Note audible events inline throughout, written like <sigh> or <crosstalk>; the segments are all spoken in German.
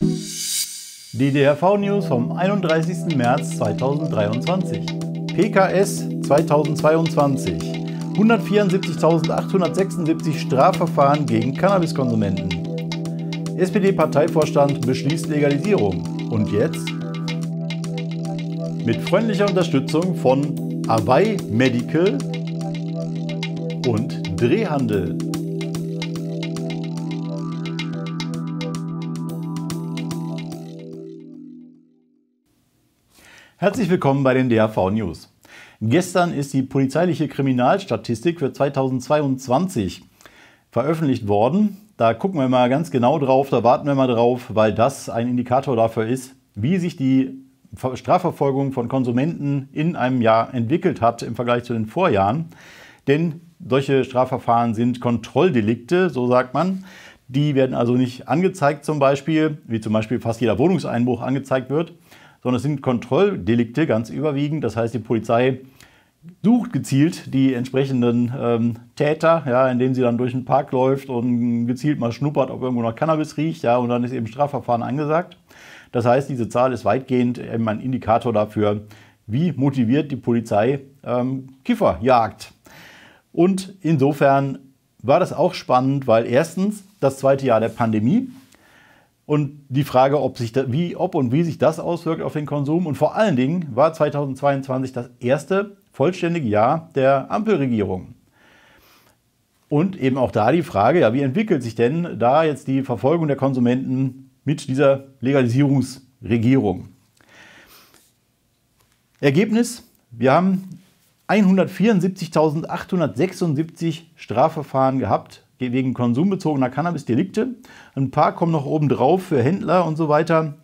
DDRV News vom 31. März 2023. PKS 2022. 174.876 Strafverfahren gegen Cannabiskonsumenten. SPD-Parteivorstand beschließt Legalisierung. Und jetzt? Mit freundlicher Unterstützung von Hawaii Medical und Drehhandel. Herzlich willkommen bei den DAV News. Gestern ist die polizeiliche Kriminalstatistik für 2022 veröffentlicht worden. Da gucken wir mal ganz genau drauf, da warten wir mal drauf, weil das ein Indikator dafür ist, wie sich die Strafverfolgung von Konsumenten in einem Jahr entwickelt hat im Vergleich zu den Vorjahren. Denn solche Strafverfahren sind Kontrolldelikte, so sagt man. Die werden also nicht angezeigt zum Beispiel, wie zum Beispiel fast jeder Wohnungseinbruch angezeigt wird, sondern es sind Kontrolldelikte ganz überwiegend. Das heißt, die Polizei sucht gezielt die entsprechenden ähm, Täter, ja, indem sie dann durch den Park läuft und gezielt mal schnuppert, ob irgendwo noch Cannabis riecht, ja, und dann ist eben Strafverfahren angesagt. Das heißt, diese Zahl ist weitgehend eben ein Indikator dafür, wie motiviert die Polizei ähm, Kiffer jagt. Und insofern war das auch spannend, weil erstens das zweite Jahr der Pandemie und die Frage, ob, sich da, wie, ob und wie sich das auswirkt auf den Konsum. Und vor allen Dingen war 2022 das erste vollständige Jahr der Ampelregierung. Und eben auch da die Frage, ja, wie entwickelt sich denn da jetzt die Verfolgung der Konsumenten mit dieser Legalisierungsregierung? Ergebnis, wir haben 174.876 Strafverfahren gehabt wegen konsumbezogener Cannabis-Delikte. Ein paar kommen noch oben drauf für Händler und so weiter.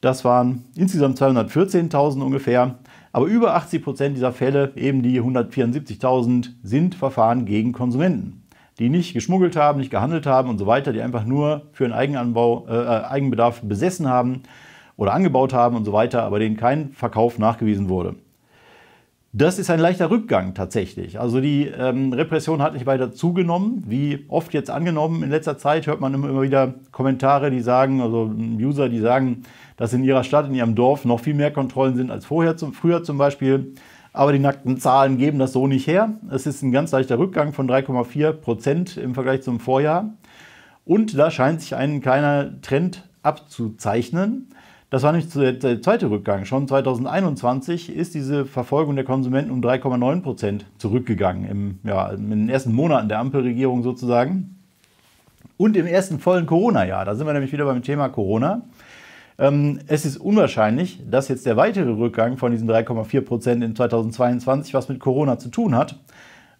Das waren insgesamt 214.000 ungefähr. Aber über 80 Prozent dieser Fälle, eben die 174.000, sind Verfahren gegen Konsumenten, die nicht geschmuggelt haben, nicht gehandelt haben und so weiter, die einfach nur für einen Eigenanbau, äh, äh Eigenbedarf besessen haben oder angebaut haben und so weiter, aber denen kein Verkauf nachgewiesen wurde. Das ist ein leichter Rückgang tatsächlich. Also die ähm, Repression hat nicht weiter zugenommen. Wie oft jetzt angenommen in letzter Zeit hört man immer wieder Kommentare, die sagen, also User, die sagen, dass in ihrer Stadt, in ihrem Dorf noch viel mehr Kontrollen sind als vorher, zum, früher zum Beispiel. Aber die nackten Zahlen geben das so nicht her. Es ist ein ganz leichter Rückgang von 3,4 Prozent im Vergleich zum Vorjahr. Und da scheint sich ein kleiner Trend abzuzeichnen. Das war nämlich der zweite Rückgang. Schon 2021 ist diese Verfolgung der Konsumenten um 3,9 Prozent zurückgegangen, im, ja, in den ersten Monaten der Ampelregierung sozusagen. Und im ersten vollen Corona-Jahr, da sind wir nämlich wieder beim Thema Corona. Ähm, es ist unwahrscheinlich, dass jetzt der weitere Rückgang von diesen 3,4 Prozent in 2022 was mit Corona zu tun hat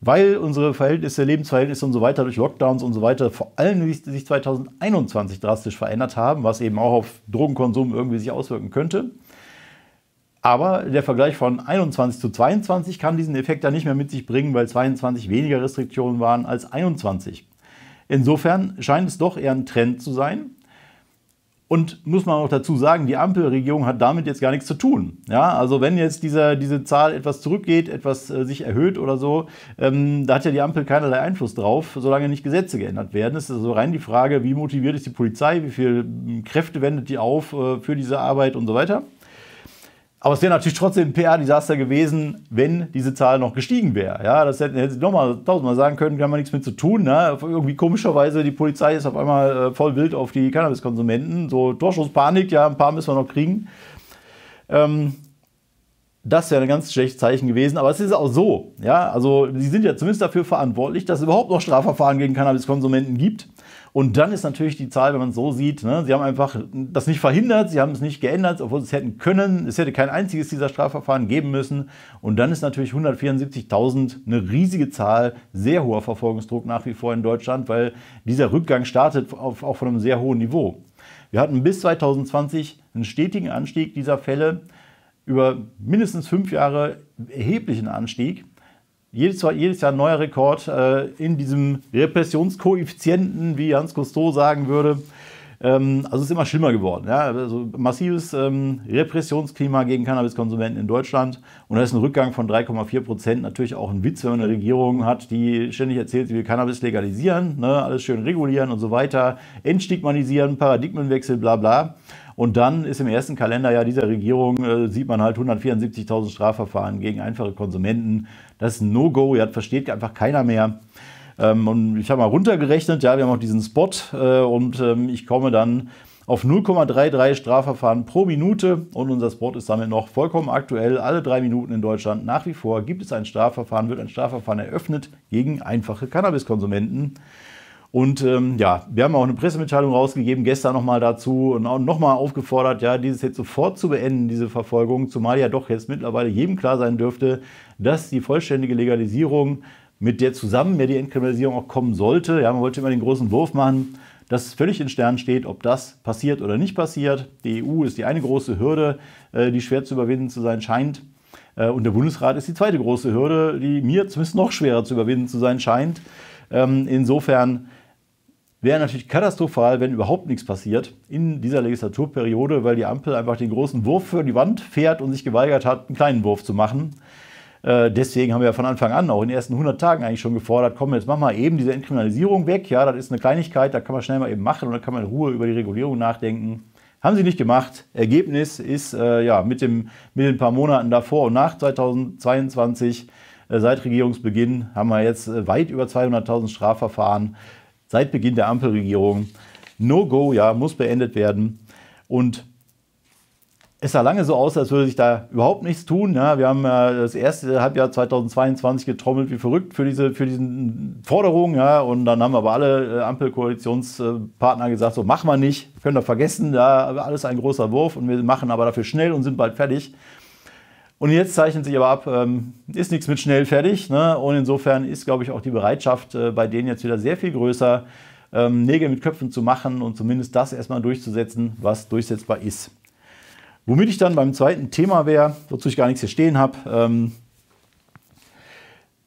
weil unsere Verhältnisse, Lebensverhältnisse und so weiter durch Lockdowns und so weiter vor allem sich 2021 drastisch verändert haben, was eben auch auf Drogenkonsum irgendwie sich auswirken könnte. Aber der Vergleich von 21 zu 22 kann diesen Effekt dann nicht mehr mit sich bringen, weil 22 weniger Restriktionen waren als 21. Insofern scheint es doch eher ein Trend zu sein, und muss man auch dazu sagen, die Ampelregierung hat damit jetzt gar nichts zu tun. Ja, also wenn jetzt dieser, diese Zahl etwas zurückgeht, etwas äh, sich erhöht oder so, ähm, da hat ja die Ampel keinerlei Einfluss drauf, solange nicht Gesetze geändert werden. Es ist also rein die Frage, wie motiviert ist die Polizei, wie viele hm, Kräfte wendet die auf äh, für diese Arbeit und so weiter. Aber es wäre natürlich trotzdem ein PR-Desaster gewesen, wenn diese Zahl noch gestiegen wäre. Ja, das hätten, sie nochmal tausendmal sagen können, kann man nichts mit zu tun. Ne? Irgendwie komischerweise, die Polizei ist auf einmal äh, voll wild auf die Cannabiskonsumenten. So Torschusspanik, ja, ein paar müssen wir noch kriegen. Ähm, das wäre ein ganz schlechtes Zeichen gewesen, aber es ist auch so. Ja, also sie sind ja zumindest dafür verantwortlich, dass es überhaupt noch Strafverfahren gegen Cannabiskonsumenten gibt. Und dann ist natürlich die Zahl, wenn man es so sieht, ne, sie haben einfach das nicht verhindert, sie haben es nicht geändert, obwohl sie es hätten können. Es hätte kein einziges dieser Strafverfahren geben müssen. Und dann ist natürlich 174.000 eine riesige Zahl, sehr hoher Verfolgungsdruck nach wie vor in Deutschland, weil dieser Rückgang startet auf, auch von einem sehr hohen Niveau. Wir hatten bis 2020 einen stetigen Anstieg dieser Fälle über mindestens fünf Jahre erheblichen Anstieg jedes Jahr, jedes Jahr ein neuer Rekord äh, in diesem Repressionskoeffizienten, wie Hans Cousteau sagen würde. Ähm, also es ist immer schlimmer geworden. Ja? Also massives ähm, Repressionsklima gegen Cannabiskonsumenten in Deutschland. Und da ist ein Rückgang von 3,4 Prozent natürlich auch ein Witz, wenn man eine Regierung hat, die ständig erzählt, sie will Cannabis legalisieren, ne? alles schön regulieren und so weiter, entstigmatisieren, Paradigmenwechsel, bla bla. Und dann ist im ersten Kalenderjahr dieser Regierung, äh, sieht man halt 174.000 Strafverfahren gegen einfache Konsumenten. Das ist ein No-Go, ja, das versteht einfach keiner mehr. Ähm, und ich habe mal runtergerechnet, ja, wir haben auch diesen Spot äh, und ähm, ich komme dann auf 0,33 Strafverfahren pro Minute und unser Spot ist damit noch vollkommen aktuell. Alle drei Minuten in Deutschland nach wie vor gibt es ein Strafverfahren, wird ein Strafverfahren eröffnet gegen einfache Cannabiskonsumenten. Und ähm, ja, wir haben auch eine Pressemitteilung rausgegeben, gestern nochmal dazu und nochmal aufgefordert, ja, dieses jetzt sofort zu beenden, diese Verfolgung, zumal ja doch jetzt mittlerweile jedem klar sein dürfte, dass die vollständige Legalisierung mit der zusammen mehr die Entkriminalisierung auch kommen sollte. Ja, man wollte immer den großen Wurf machen, dass völlig in Sternen steht, ob das passiert oder nicht passiert. Die EU ist die eine große Hürde, äh, die schwer zu überwinden zu sein scheint. Äh, und der Bundesrat ist die zweite große Hürde, die mir zumindest noch schwerer zu überwinden zu sein scheint. Ähm, insofern wäre natürlich katastrophal, wenn überhaupt nichts passiert in dieser Legislaturperiode, weil die Ampel einfach den großen Wurf für die Wand fährt und sich geweigert hat, einen kleinen Wurf zu machen. Äh, deswegen haben wir ja von Anfang an, auch in den ersten 100 Tagen eigentlich schon gefordert, komm, jetzt mach mal eben diese Entkriminalisierung weg. Ja, das ist eine Kleinigkeit, da kann man schnell mal eben machen und dann kann man in Ruhe über die Regulierung nachdenken. Haben sie nicht gemacht. Ergebnis ist äh, ja mit, dem, mit den paar Monaten davor und nach 2022, äh, seit Regierungsbeginn, haben wir jetzt äh, weit über 200.000 Strafverfahren seit Beginn der Ampelregierung. No-Go, ja, muss beendet werden. Und es sah lange so aus, als würde sich da überhaupt nichts tun. Ja, wir haben ja das erste Halbjahr 2022 getrommelt wie verrückt für diese für diesen Forderung. Ja, und dann haben aber alle äh, Ampelkoalitionspartner gesagt, so mach mal nicht, können wir vergessen, ja, alles ein großer Wurf und wir machen aber dafür schnell und sind bald fertig. Und jetzt zeichnet sich aber ab, ähm, ist nichts mit schnell fertig. Ne? Und insofern ist, glaube ich, auch die Bereitschaft äh, bei denen jetzt wieder sehr viel größer, ähm, Nägel mit Köpfen zu machen und zumindest das erstmal durchzusetzen, was durchsetzbar ist. Womit ich dann beim zweiten Thema wäre, wozu ich gar nichts hier stehen habe. Ähm,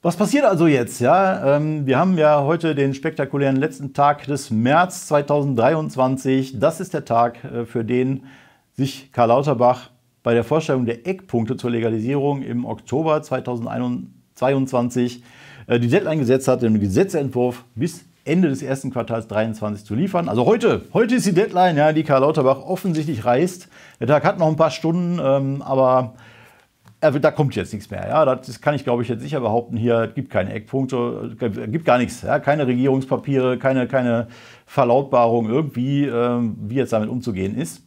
was passiert also jetzt? Ja, ähm, wir haben ja heute den spektakulären letzten Tag des März 2023. Das ist der Tag, äh, für den sich Karl Lauterbach bei der Vorstellung der Eckpunkte zur Legalisierung im Oktober 2021 äh, die Deadline gesetzt hat, den Gesetzentwurf bis Ende des ersten Quartals 23 zu liefern. Also heute, heute ist die Deadline, ja, die Karl Lauterbach offensichtlich reißt. Der Tag hat noch ein paar Stunden, ähm, aber also da kommt jetzt nichts mehr. Ja, das kann ich, glaube ich, jetzt sicher behaupten. Hier gibt keine Eckpunkte, gibt gar nichts. Ja, keine Regierungspapiere, keine, keine Verlautbarung irgendwie, ähm, wie jetzt damit umzugehen ist.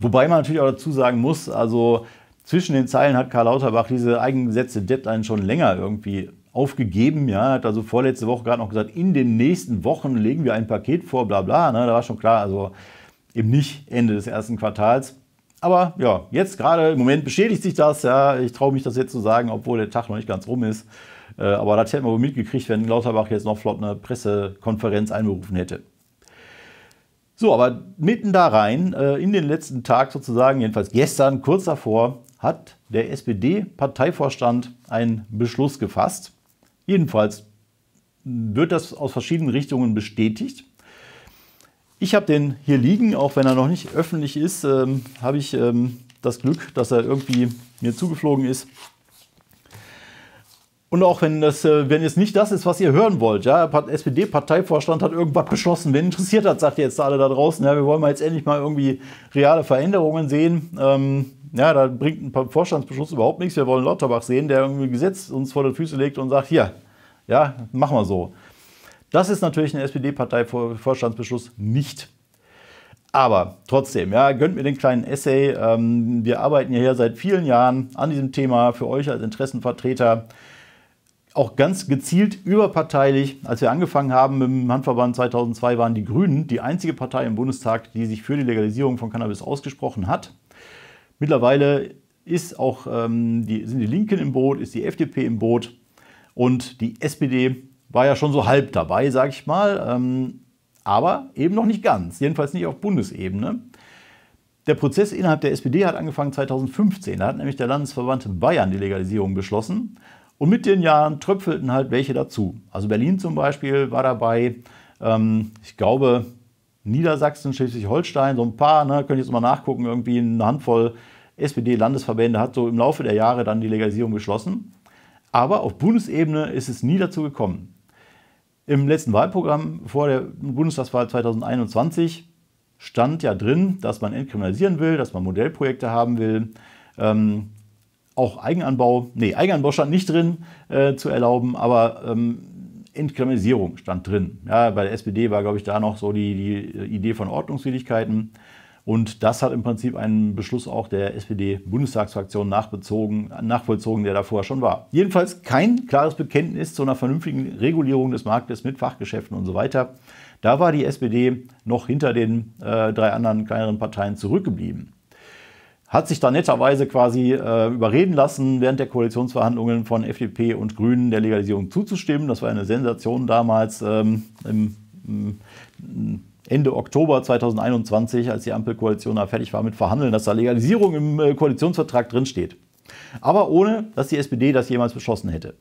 Wobei man natürlich auch dazu sagen muss, also zwischen den Zeilen hat Karl Lauterbach diese eigenen Deadline schon länger irgendwie aufgegeben, ja, hat also vorletzte Woche gerade noch gesagt, in den nächsten Wochen legen wir ein Paket vor, bla bla. Ne, da war schon klar, also eben nicht Ende des ersten Quartals. Aber ja, jetzt gerade im Moment beschädigt sich das, ja, ich traue mich das jetzt zu sagen, obwohl der Tag noch nicht ganz rum ist. Äh, aber das hätten wir wohl mitgekriegt, wenn Lauterbach jetzt noch flott eine Pressekonferenz einberufen hätte. So, aber mitten da rein, äh, in den letzten Tag sozusagen, jedenfalls gestern, kurz davor, hat der SPD-Parteivorstand einen Beschluss gefasst. Jedenfalls wird das aus verschiedenen Richtungen bestätigt. Ich habe den hier liegen, auch wenn er noch nicht öffentlich ist, ähm, habe ich ähm, das Glück, dass er irgendwie mir zugeflogen ist. Und auch wenn das, äh, wenn jetzt nicht das ist, was ihr hören wollt, ja, SPD-Parteivorstand hat irgendwas beschlossen. Wen interessiert hat, sagt ihr jetzt alle da draußen, ja, wir wollen mal jetzt endlich mal irgendwie reale Veränderungen sehen. Ähm, ja, da bringt ein Vorstandsbeschluss überhaupt nichts. Wir wollen Lauterbach sehen, der irgendwie ein Gesetz uns vor die Füße legt und sagt, hier, ja, machen wir so. Das ist natürlich ein SPD-Parteivorstandsbeschluss nicht. Aber trotzdem, ja, gönnt mir den kleinen Essay. Ähm, wir arbeiten ja hier seit vielen Jahren an diesem Thema für euch als Interessenvertreter auch ganz gezielt überparteilich. Als wir angefangen haben mit dem Handverband 2002, waren die Grünen die einzige Partei im Bundestag, die sich für die Legalisierung von Cannabis ausgesprochen hat. Mittlerweile ist auch, ähm, die, sind die Linken im Boot, ist die FDP im Boot und die SPD war ja schon so halb dabei, sage ich mal, ähm, aber eben noch nicht ganz, jedenfalls nicht auf Bundesebene. Der Prozess innerhalb der SPD hat angefangen 2015. Da hat nämlich der Landesverband Bayern die Legalisierung beschlossen. Und mit den Jahren tröpfelten halt welche dazu. Also Berlin zum Beispiel war dabei, ähm, ich glaube Niedersachsen, Schleswig-Holstein, so ein paar, ne, könnt ihr jetzt mal nachgucken, irgendwie eine Handvoll SPD-Landesverbände hat so im Laufe der Jahre dann die Legalisierung geschlossen. Aber auf Bundesebene ist es nie dazu gekommen. Im letzten Wahlprogramm vor der Bundestagswahl 2021 stand ja drin, dass man entkriminalisieren will, dass man Modellprojekte haben will. Ähm, auch Eigenanbau, nee, Eigenanbau stand nicht drin äh, zu erlauben, aber ähm, Entkriminalisierung stand drin. Ja, bei der SPD war, glaube ich, da noch so die, die äh, Idee von Ordnungswidrigkeiten. Und das hat im Prinzip einen Beschluss auch der SPD-Bundestagsfraktion nachvollzogen, der davor schon war. Jedenfalls kein klares Bekenntnis zu einer vernünftigen Regulierung des Marktes mit Fachgeschäften und so weiter. Da war die SPD noch hinter den äh, drei anderen kleineren Parteien zurückgeblieben hat sich da netterweise quasi äh, überreden lassen, während der Koalitionsverhandlungen von FDP und Grünen der Legalisierung zuzustimmen. Das war eine Sensation damals ähm, im, mm, Ende Oktober 2021, als die Ampelkoalition da fertig war mit Verhandeln, dass da Legalisierung im äh, Koalitionsvertrag drinsteht. Aber ohne, dass die SPD das jemals beschlossen hätte.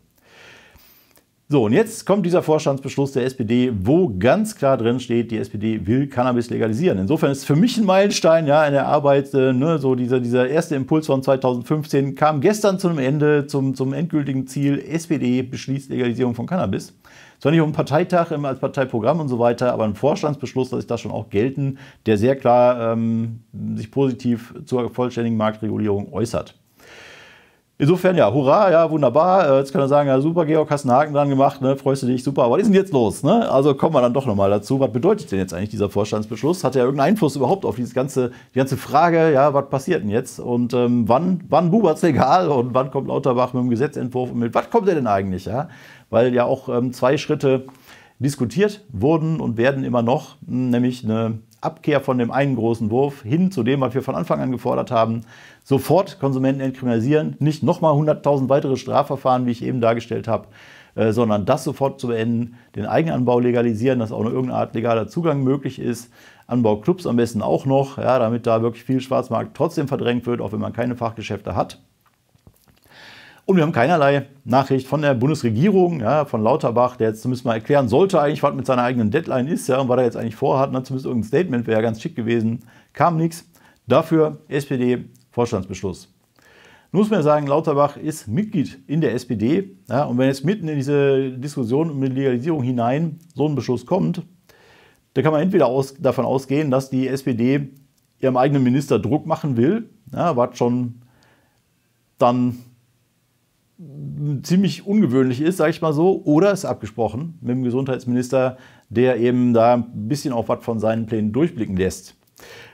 So, und jetzt kommt dieser Vorstandsbeschluss der SPD, wo ganz klar drin steht, die SPD will Cannabis legalisieren. Insofern ist es für mich ein Meilenstein ja, in der Arbeit, äh, ne, so dieser, dieser erste Impuls von 2015 kam gestern zu einem Ende, zum, zum endgültigen Ziel, SPD beschließt Legalisierung von Cannabis. Zwar nicht um Parteitag immer als Parteiprogramm und so weiter, aber ein Vorstandsbeschluss dass ich da schon auch gelten, der sehr klar ähm, sich positiv zur vollständigen Marktregulierung äußert. Insofern, ja, hurra, ja, wunderbar. Äh, jetzt kann er sagen, ja, super, Georg, hast einen Haken dran gemacht, ne? freust du dich, super. Aber was ist denn jetzt los? Ne? Also kommen wir dann doch nochmal dazu. Was bedeutet denn jetzt eigentlich dieser Vorstandsbeschluss? Hat er irgendeinen Einfluss überhaupt auf dieses ganze, die ganze Frage, ja, was passiert denn jetzt? Und ähm, wann, wann Bubert's legal und wann kommt Lauterbach mit dem Gesetzentwurf und mit was kommt er denn eigentlich? Ja? Weil ja auch ähm, zwei Schritte diskutiert wurden und werden immer noch, nämlich eine Abkehr von dem einen großen Wurf hin zu dem, was wir von Anfang an gefordert haben, sofort Konsumenten entkriminalisieren, nicht nochmal 100.000 weitere Strafverfahren, wie ich eben dargestellt habe, äh, sondern das sofort zu beenden, den Eigenanbau legalisieren, dass auch noch irgendeine Art legaler Zugang möglich ist, Anbauclubs am besten auch noch, ja, damit da wirklich viel Schwarzmarkt trotzdem verdrängt wird, auch wenn man keine Fachgeschäfte hat. Und wir haben keinerlei Nachricht von der Bundesregierung, ja, von Lauterbach, der jetzt zumindest mal erklären sollte eigentlich, was mit seiner eigenen Deadline ist ja, und was er jetzt eigentlich vorhat. Na, ne? zumindest irgendein Statement wäre ganz schick gewesen. Kam nichts. Dafür SPD, Vorstandsbeschluss. Nun muss man sagen, Lauterbach ist Mitglied in der SPD. Ja, und wenn jetzt mitten in diese Diskussion um die Legalisierung hinein so ein Beschluss kommt, dann kann man entweder aus, davon ausgehen, dass die SPD ihrem eigenen Minister Druck machen will, ja, was schon dann ziemlich ungewöhnlich ist, sage ich mal so, oder ist abgesprochen mit dem Gesundheitsminister, der eben da ein bisschen auch was von seinen Plänen durchblicken lässt.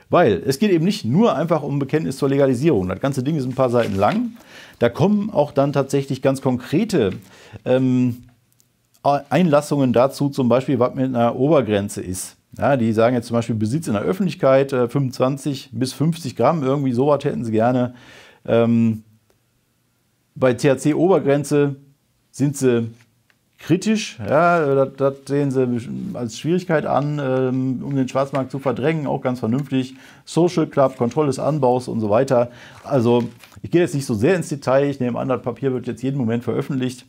Weil es geht eben nicht nur einfach um Bekenntnis zur Legalisierung. Das ganze Ding ist ein paar Seiten lang. Da kommen auch dann tatsächlich ganz konkrete ähm, Einlassungen dazu, zum Beispiel, was mit einer Obergrenze ist. Ja, die sagen jetzt zum Beispiel Besitz in der Öffentlichkeit, äh, 25 bis 50 Gramm, irgendwie sowas hätten sie gerne. Ähm, bei THC-Obergrenze sind sie kritisch. Ja, äh, das, das, sehen sie als Schwierigkeit an, ähm, um den Schwarzmarkt zu verdrängen, auch ganz vernünftig. Social Club, Kontrolle des Anbaus und so weiter. Also ich gehe jetzt nicht so sehr ins Detail. Ich nehme an, das Papier wird jetzt jeden Moment veröffentlicht.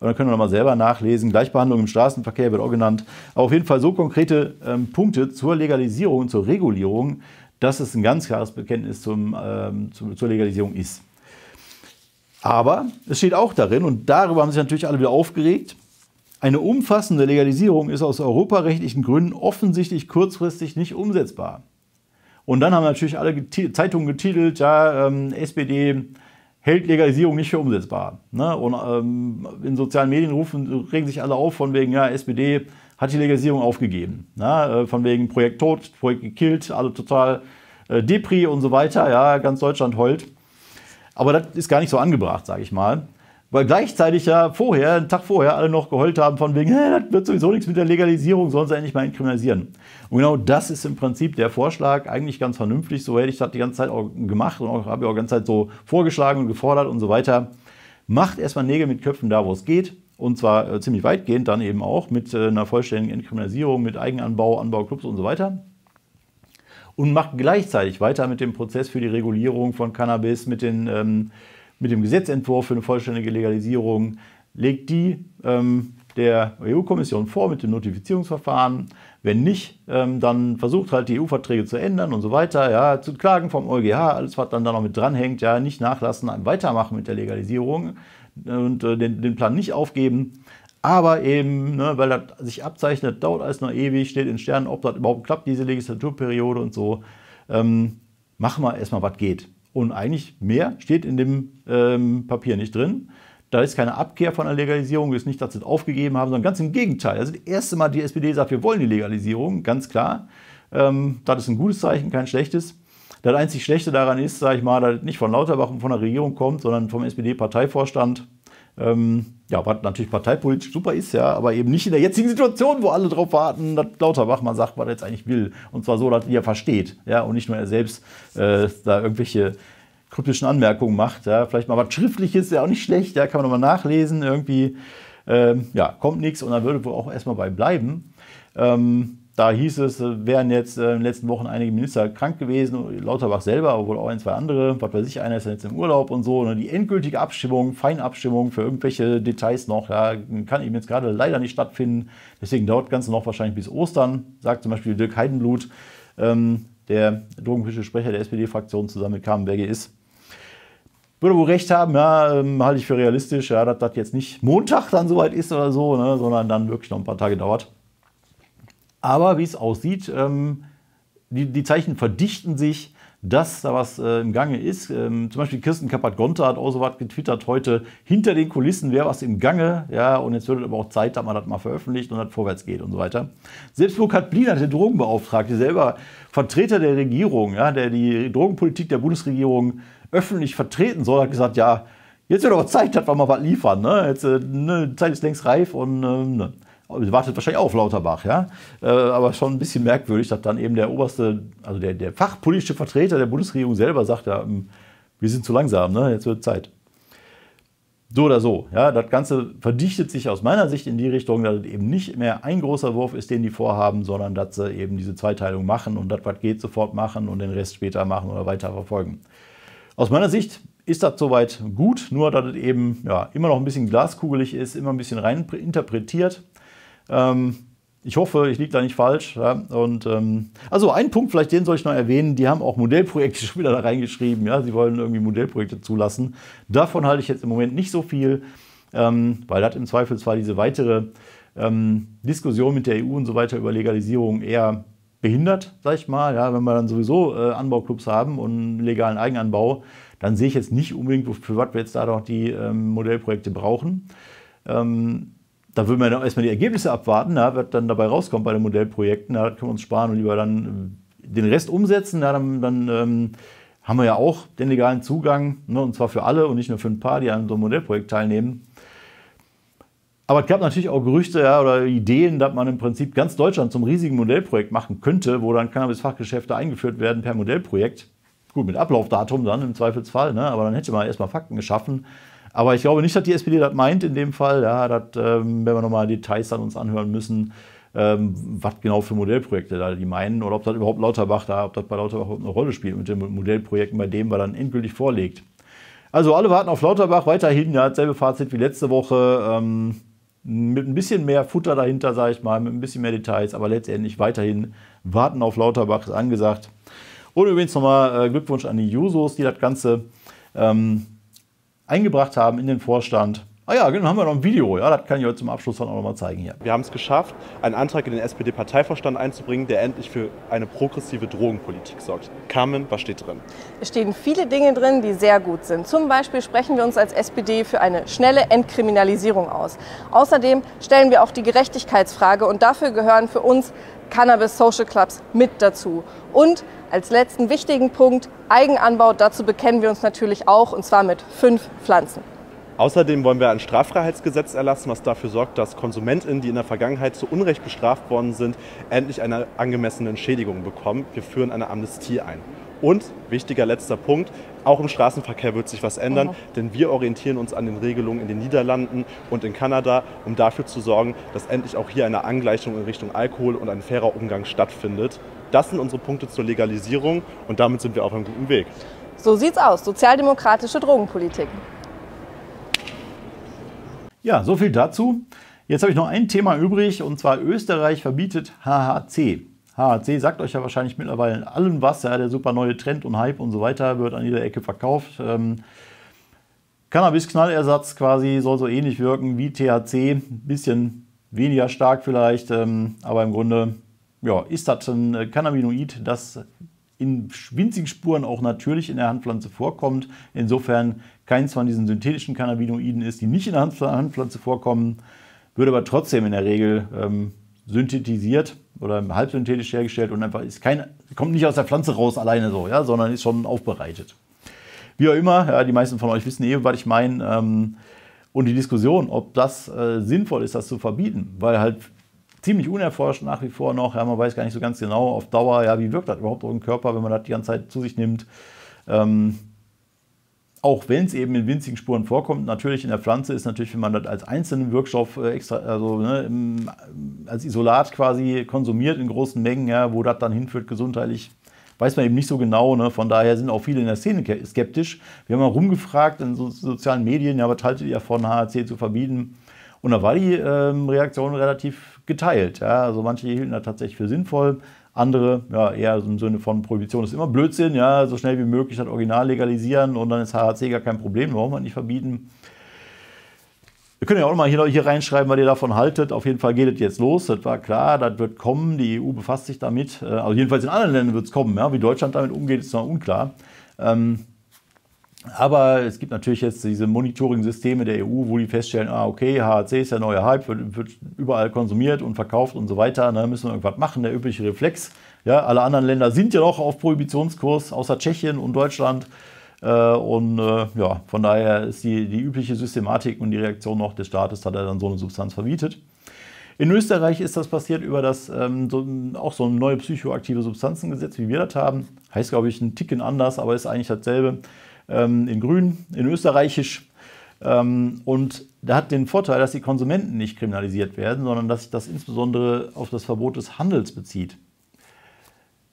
Und dann können wir nochmal selber nachlesen. Gleichbehandlung im Straßenverkehr wird auch genannt. Aber auf jeden Fall so konkrete ähm, Punkte zur Legalisierung, zur Regulierung, dass es ein ganz klares Bekenntnis zum, ähm, zu, zur Legalisierung ist. Aber es steht auch darin, und darüber haben sich natürlich alle wieder aufgeregt, eine umfassende Legalisierung ist aus europarechtlichen Gründen offensichtlich kurzfristig nicht umsetzbar. Und dann haben natürlich alle Zeitungen getitelt, ja, ähm, SPD hält Legalisierung nicht für umsetzbar. Ne? Und ähm, in sozialen Medien rufen, regen sich alle auf von wegen, ja, SPD hat die Legalisierung aufgegeben. Ne? Äh, von wegen Projekt tot, Projekt gekillt, alle total äh, Depri und so weiter. Ja, ganz Deutschland heult. Aber das ist gar nicht so angebracht, sage ich mal weil gleichzeitig ja vorher, einen Tag vorher, alle noch geheult haben von wegen, äh, das wird sowieso nichts mit der Legalisierung, sollen sie endlich mal entkriminalisieren. Und genau das ist im Prinzip der Vorschlag, eigentlich ganz vernünftig, so hätte ich das die ganze Zeit auch gemacht und habe ich auch die ganze Zeit so vorgeschlagen und gefordert und so weiter. Macht erstmal Nägel mit Köpfen da, wo es geht. Und zwar äh, ziemlich weitgehend dann eben auch mit äh, einer vollständigen Entkriminalisierung, mit Eigenanbau, Anbauclubs und so weiter und macht gleichzeitig weiter mit dem Prozess für die Regulierung von Cannabis, mit den ähm, mit dem Gesetzentwurf für eine vollständige Legalisierung legt die ähm, der EU-Kommission vor mit dem Notifizierungsverfahren. Wenn nicht, ähm, dann versucht halt die EU-Verträge zu ändern und so weiter. Ja, zu Klagen vom EuGH, alles was dann da noch mit dranhängt, ja, nicht nachlassen, weitermachen mit der Legalisierung äh, und äh, den, den, Plan nicht aufgeben. Aber eben, ne, weil das sich abzeichnet, dauert alles noch ewig, steht in Sternen, ob das überhaupt klappt, diese Legislaturperiode und so. Ähm, machen wir erstmal, was geht. Und eigentlich mehr steht in dem ähm, Papier nicht drin. Da ist keine Abkehr von der Legalisierung, ist nicht, dass sie es aufgegeben haben, sondern ganz im Gegenteil. Also das erste Mal, die SPD sagt, wir wollen die Legalisierung, ganz klar. Ähm, das ist ein gutes Zeichen, kein schlechtes. Das einzig Schlechte daran ist, sage ich mal, dass es nicht von Lauterbach und von der Regierung kommt, sondern vom SPD-Parteivorstand. Ähm, ja, was natürlich parteipolitisch super ist, ja, aber eben nicht in der jetzigen Situation, wo alle drauf warten, dass Lauterbach mal sagt, was er jetzt eigentlich will. Und zwar so, dass er versteht, ja, und nicht nur er selbst äh, da irgendwelche kryptischen Anmerkungen macht. Ja. Vielleicht mal was Schriftliches, ja, auch nicht schlecht, ja, kann man nochmal nachlesen, irgendwie, ähm, ja, kommt nichts und dann würde wohl auch erstmal bei bleiben. Ähm, da hieß es, äh, wären jetzt äh, in den letzten Wochen einige Minister krank gewesen, Lauterbach selber, aber wohl auch ein, zwei andere, was weiß ich, einer ist jetzt im Urlaub und so. Und die endgültige Abstimmung, Feinabstimmung für irgendwelche Details noch, ja, kann eben jetzt gerade leider nicht stattfinden. Deswegen dauert das Ganze noch wahrscheinlich bis Ostern, sagt zum Beispiel Dirk Heidenblut, ähm, der drogenfische Sprecher der SPD-Fraktion zusammen mit Kamenberge ist. Würde wohl recht haben, ja, ähm, halte ich für realistisch, ja, dass das jetzt nicht Montag dann soweit ist oder so, ne, sondern dann wirklich noch ein paar Tage dauert. Aber wie es aussieht, ähm, die, die, Zeichen verdichten sich, dass da was äh, im Gange ist. Ähm, zum Beispiel Kirsten Kappert-Gonter hat auch so was getwittert heute, hinter den Kulissen wäre was im Gange. Ja, und jetzt wird es aber auch Zeit, dass man das mal veröffentlicht und das vorwärts geht und so weiter. Selbst Burkhard Blinert, der Drogenbeauftragte, selber Vertreter der Regierung, ja, der die Drogenpolitik der Bundesregierung öffentlich vertreten soll, hat gesagt, ja, jetzt wird aber Zeit, dass wir mal was liefern. Ne? Jetzt, äh, ne, Zeit ist längst reif und ähm, ne wartet wahrscheinlich auch auf Lauterbach, ja. Äh, aber schon ein bisschen merkwürdig, dass dann eben der oberste, also der, der fachpolitische Vertreter der Bundesregierung selber sagt, ja, hm, wir sind zu langsam, ne? jetzt wird Zeit. So oder so, ja, das Ganze verdichtet sich aus meiner Sicht in die Richtung, dass es eben nicht mehr ein großer Wurf ist, den die vorhaben, sondern dass sie eben diese Zweiteilung machen und das, was geht, sofort machen und den Rest später machen oder weiter verfolgen. Aus meiner Sicht ist das soweit gut, nur dass es eben ja, immer noch ein bisschen glaskugelig ist, immer ein bisschen rein interpretiert ähm, ich hoffe, ich liege da nicht falsch. Ja? Und ähm, also einen Punkt, vielleicht den soll ich noch erwähnen, die haben auch Modellprojekte <laughs> schon wieder da reingeschrieben. Ja? Sie wollen irgendwie Modellprojekte zulassen. Davon halte ich jetzt im Moment nicht so viel, ähm, weil das im Zweifelsfall diese weitere ähm, Diskussion mit der EU und so weiter über Legalisierung eher behindert, sag ich mal. Ja? Wenn wir dann sowieso äh, Anbauclubs haben und legalen Eigenanbau, dann sehe ich jetzt nicht unbedingt, für was wir jetzt da noch die ähm, Modellprojekte brauchen. Ähm, da würden wir dann erstmal die Ergebnisse abwarten, na, was dann dabei rauskommt bei den Modellprojekten. Da können wir uns sparen und lieber dann äh, den Rest umsetzen. Na, dann, dann ähm, haben wir ja auch den legalen Zugang, ne, und zwar für alle und nicht nur für ein paar, die an so einem Modellprojekt teilnehmen. Aber es gab natürlich auch Gerüchte ja, oder Ideen, dass man im Prinzip ganz Deutschland zum riesigen Modellprojekt machen könnte, wo dann Cannabis-Fachgeschäfte eingeführt werden per Modellprojekt. Gut, mit Ablaufdatum dann im Zweifelsfall, ne? aber dann hätte man erstmal Fakten geschaffen. Aber ich glaube nicht, dass die SPD das meint in dem Fall. Ja, dat, ähm, wenn wir nochmal Details an uns anhören müssen, ähm, was genau für Modellprojekte da die meinen oder ob das überhaupt Lauterbach da, ob das bei Lauterbach eine Rolle spielt mit den Modellprojekten, bei dem er dann endgültig vorlegt. Also alle warten auf Lauterbach weiterhin, ja, dasselbe Fazit wie letzte Woche. Ähm, mit ein bisschen mehr Futter dahinter, sage ich mal, mit ein bisschen mehr Details, aber letztendlich weiterhin warten auf Lauterbach ist angesagt. Und übrigens nochmal äh, Glückwunsch an die Jusos, die das Ganze ähm, eingebracht haben in den Vorstand. Ah ja, genau, haben wir noch ein Video. Ja, das kann ich euch zum Abschluss dann auch noch mal zeigen hier. Wir haben es geschafft, einen Antrag in den SPD-Parteivorstand einzubringen, der endlich für eine progressive Drogenpolitik sorgt. Carmen, was steht drin? Es stehen viele Dinge drin, die sehr gut sind. Zum Beispiel sprechen wir uns als SPD für eine schnelle Entkriminalisierung aus. Außerdem stellen wir auch die Gerechtigkeitsfrage und dafür gehören für uns Cannabis Social Clubs mit dazu. Und als letzten wichtigen Punkt Eigenanbau, dazu bekennen wir uns natürlich auch und zwar mit fünf Pflanzen. Außerdem wollen wir ein Straffreiheitsgesetz erlassen, was dafür sorgt, dass KonsumentInnen, die in der Vergangenheit zu Unrecht bestraft worden sind, endlich eine angemessene Entschädigung bekommen. Wir führen eine Amnestie ein. Und, wichtiger letzter Punkt, auch im Straßenverkehr wird sich was ändern, mhm. denn wir orientieren uns an den Regelungen in den Niederlanden und in Kanada, um dafür zu sorgen, dass endlich auch hier eine Angleichung in Richtung Alkohol und ein fairer Umgang stattfindet. Das sind unsere Punkte zur Legalisierung und damit sind wir auf einem guten Weg. So sieht's aus, sozialdemokratische Drogenpolitik. Ja, so viel dazu. Jetzt habe ich noch ein Thema übrig und zwar Österreich verbietet HHC. HHC sagt euch ja wahrscheinlich mittlerweile allen was, ja, der super neue Trend und Hype und so weiter wird an jeder Ecke verkauft. Ähm, Cannabis-Knallersatz quasi soll so ähnlich wirken wie THC, ein bisschen weniger stark vielleicht, ähm, aber im Grunde ja, ist das ein äh, Cannabinoid, das in winzigen Spuren auch natürlich in der Handpflanze vorkommt. Insofern keins von diesen synthetischen Cannabinoiden ist, die nicht in der Handpflanze vorkommen, wird aber trotzdem in der Regel ähm, synthetisiert oder halbsynthetisch hergestellt und einfach ist kein, kommt nicht aus der Pflanze raus alleine so, ja, sondern ist schon aufbereitet. Wie auch immer, ja, die meisten von euch wissen eben, eh, was ich meine. Ähm, und die Diskussion, ob das äh, sinnvoll ist, das zu verbieten, weil halt ziemlich unerforscht nach wie vor noch. Ja, man weiß gar nicht so ganz genau auf Dauer, ja, wie wirkt das überhaupt auf den Körper, wenn man das die ganze Zeit zu sich nimmt. Ähm, auch wenn es eben in winzigen Spuren vorkommt, natürlich in der Pflanze ist natürlich, wenn man das als einzelnen Wirkstoff äh, extra, also ne, im, als Isolat quasi konsumiert in großen Mengen, ja, wo das dann hinführt gesundheitlich, weiß man eben nicht so genau. Ne? Von daher sind auch viele in der Szene skeptisch. Wir haben mal rumgefragt in so sozialen Medien, ja, was haltet ihr davon, HAC zu verbieten? Und da war die ähm, Reaktion relativ geteilt. Ja. Also manche hielten das tatsächlich für sinnvoll, andere ja, eher im Sinne von Prohibition ist immer Blödsinn, ja, so schnell wie möglich das Original legalisieren und dann ist HHC gar kein Problem, warum man nicht verbieten. Ihr könnt ja auch mal hier, hier reinschreiben, was ihr davon haltet. Auf jeden Fall geht es jetzt los. Das war klar, das wird kommen. Die EU befasst sich damit. Äh, also jedenfalls in anderen Ländern wird es kommen. Ja. Wie Deutschland damit umgeht, ist noch unklar. Ähm, aber es gibt natürlich jetzt diese Monitoring-Systeme der EU, wo die feststellen, ah, okay, HAC ist der neue Hype, wird, wird überall konsumiert und verkauft und so weiter, da ne, müssen wir irgendwas machen, der übliche Reflex. Ja, alle anderen Länder sind ja noch auf Prohibitionskurs, außer Tschechien und Deutschland. Äh, und äh, ja, von daher ist die, die übliche Systematik und die Reaktion noch des Staates, hat er dann so eine Substanz verbietet. In Österreich ist das passiert über das ähm, so, auch so ein neues psychoaktive Substanzengesetz, wie wir das haben. Heißt, glaube ich, ein Ticken anders, aber ist eigentlich dasselbe. Ähm, in Grün, in Österreichisch. Ähm, und da hat den Vorteil, dass die Konsumenten nicht kriminalisiert werden, sondern dass sich das insbesondere auf das Verbot des Handels bezieht.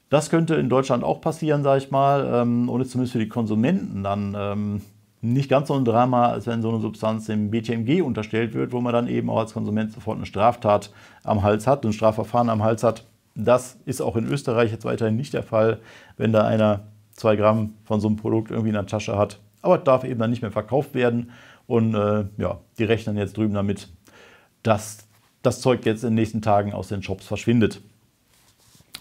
Das könnte in Deutschland auch passieren, sage ich mal, ähm, und ist zumindest für die Konsumenten dann nicht ganz so ein Drama, als wenn so eine Substanz dem BTMG unterstellt wird, wo man dann eben auch als Konsument sofort eine Straftat am Hals hat, ein Strafverfahren am Hals hat. Das ist auch in Österreich jetzt weiterhin nicht der Fall, wenn da einer zwei Gramm von so einem Produkt irgendwie in der Tasche hat. Aber darf eben dann nicht mehr verkauft werden. Und äh, ja, die rechnen jetzt drüben damit, dass das Zeug jetzt in den nächsten Tagen aus den Shops verschwindet.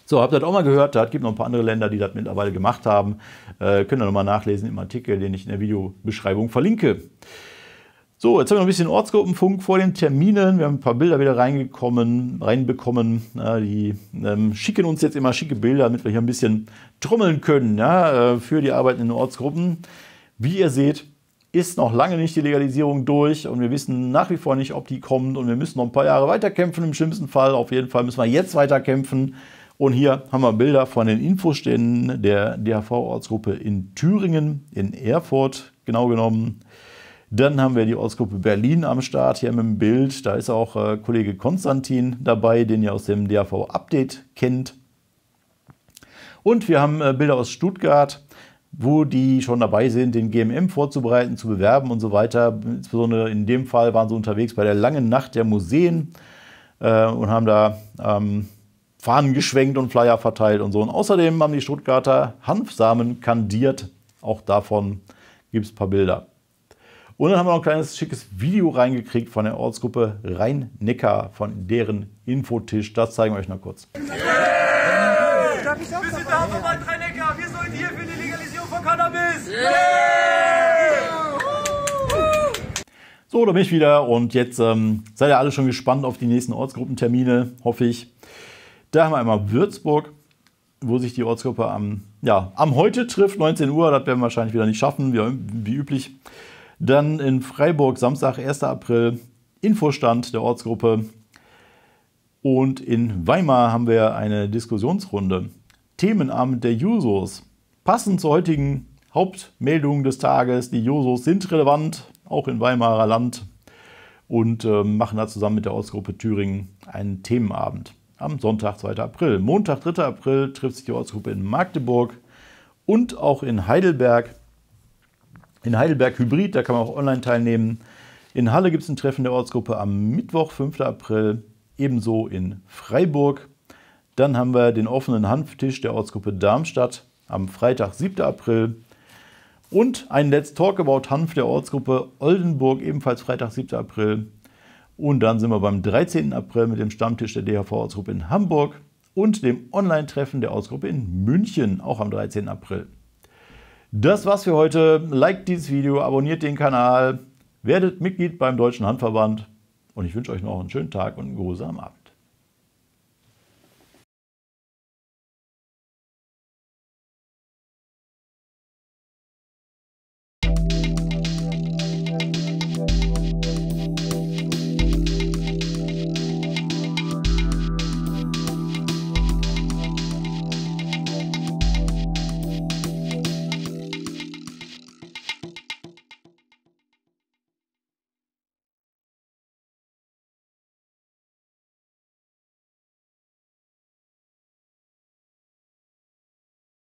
So, habt ihr das auch mal gehört? Da gibt es noch ein paar andere Länder, die das mittlerweile gemacht haben. Äh, könnt ihr nochmal nachlesen im Artikel, den ich in der Videobeschreibung verlinke. So, jetzt haben wir noch ein bisschen Ortsgruppenfunk vor den Terminen. Wir haben ein paar Bilder wieder reingekommen, reinbekommen. Ja, die ähm, schicken uns jetzt immer schicke Bilder, damit wir hier ein bisschen trommeln können ja, äh, für die Arbeiten in den Ortsgruppen. Wie ihr seht, ist noch lange nicht die Legalisierung durch und wir wissen nach wie vor nicht, ob die kommt und wir müssen noch ein paar Jahre weiterkämpfen im schlimmsten Fall. Auf jeden Fall müssen wir jetzt weiterkämpfen. Und hier haben wir Bilder von den Infoständen der DHV-Ortsgruppe in Thüringen, in Erfurt genau genommen. Dann haben wir die Ortsgruppe Berlin am Start, hier im Bild. Da ist auch äh, Kollege Konstantin dabei, den ihr aus dem DAV-Update kennt. Und wir haben äh, Bilder aus Stuttgart, wo die schon dabei sind, den GMM vorzubereiten, zu bewerben und so weiter. Insbesondere in dem Fall waren sie unterwegs bei der langen Nacht der Museen äh, und haben da ähm, Fahnen geschwenkt und Flyer verteilt und so. Und außerdem haben die Stuttgarter Hanfsamen kandiert. Auch davon gibt es ein paar Bilder. Und dann haben wir noch ein kleines schickes Video reingekriegt von der Ortsgruppe Rhein-Neckar, von deren Infotisch. Das zeigen wir euch noch kurz. Yeah! Wir sind da vom Rhein-Neckar. Wir sind hier für die Legalisierung von Cannabis. Yeah! So, da bin ich wieder und jetzt ähm, seid ihr alle schon gespannt auf die nächsten Ortsgruppentermine, hoffe ich. Da haben wir einmal Würzburg, wo sich die Ortsgruppe am, ja, am heute trifft, 19 Uhr. Das werden wir wahrscheinlich wieder nicht schaffen, wie, wie üblich. Dann in Freiburg Samstag, 1. April, Infostand der Ortsgruppe. Und in Weimar haben wir eine Diskussionsrunde. Themenabend der Jusos. Passend zur heutigen Hauptmeldung des Tages, die Jusos sind relevant, auch in Weimarer Land. Und äh, machen da zusammen mit der Ortsgruppe Thüringen einen Themenabend. Am Sonntag, 2. April. Montag, 3. April trifft sich die Ortsgruppe in Magdeburg und auch in Heidelberg in Heidelberg Hybrid, da kann man auch online teilnehmen. In Halle gibt es ein Treffen der Ortsgruppe am Mittwoch, 5. April, ebenso in Freiburg. Dann haben wir den offenen Hanftisch der Ortsgruppe Darmstadt am Freitag, 7. April. Und ein Let's Talk About Hanf der Ortsgruppe Oldenburg, ebenfalls Freitag, 7. April. Und dann sind wir beim 13. April mit dem Stammtisch der DHV-Ortsgruppe in Hamburg und dem Online-Treffen der Ortsgruppe in München, auch am 13. April. Das war's für heute. Liked dieses Video, abonniert den Kanal, werdet Mitglied beim Deutschen Handverband und ich wünsche euch noch einen schönen Tag und einen geruhsamen Abend.